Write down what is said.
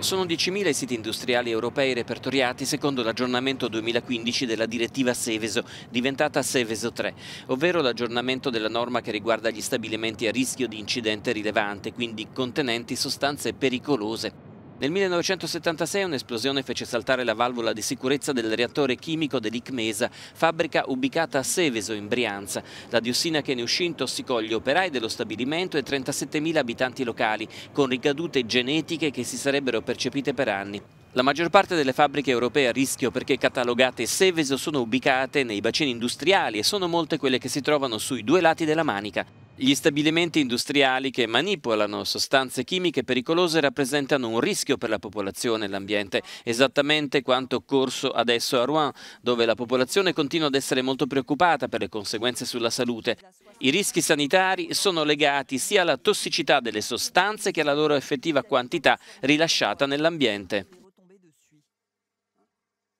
Sono 10.000 i siti industriali europei repertoriati secondo l'aggiornamento 2015 della direttiva Seveso, diventata Seveso 3, ovvero l'aggiornamento della norma che riguarda gli stabilimenti a rischio di incidente rilevante, quindi contenenti sostanze pericolose. Nel 1976 un'esplosione fece saltare la valvola di sicurezza del reattore chimico dell'ICMESA, fabbrica ubicata a Seveso in Brianza. La diossina che ne uscì intossicò gli operai dello stabilimento e 37.000 abitanti locali, con ricadute genetiche che si sarebbero percepite per anni. La maggior parte delle fabbriche europee a rischio perché catalogate Seveso sono ubicate nei bacini industriali e sono molte quelle che si trovano sui due lati della Manica. Gli stabilimenti industriali che manipolano sostanze chimiche pericolose rappresentano un rischio per la popolazione e l'ambiente, esattamente quanto occorso adesso a Rouen, dove la popolazione continua ad essere molto preoccupata per le conseguenze sulla salute. I rischi sanitari sono legati sia alla tossicità delle sostanze che alla loro effettiva quantità rilasciata nell'ambiente.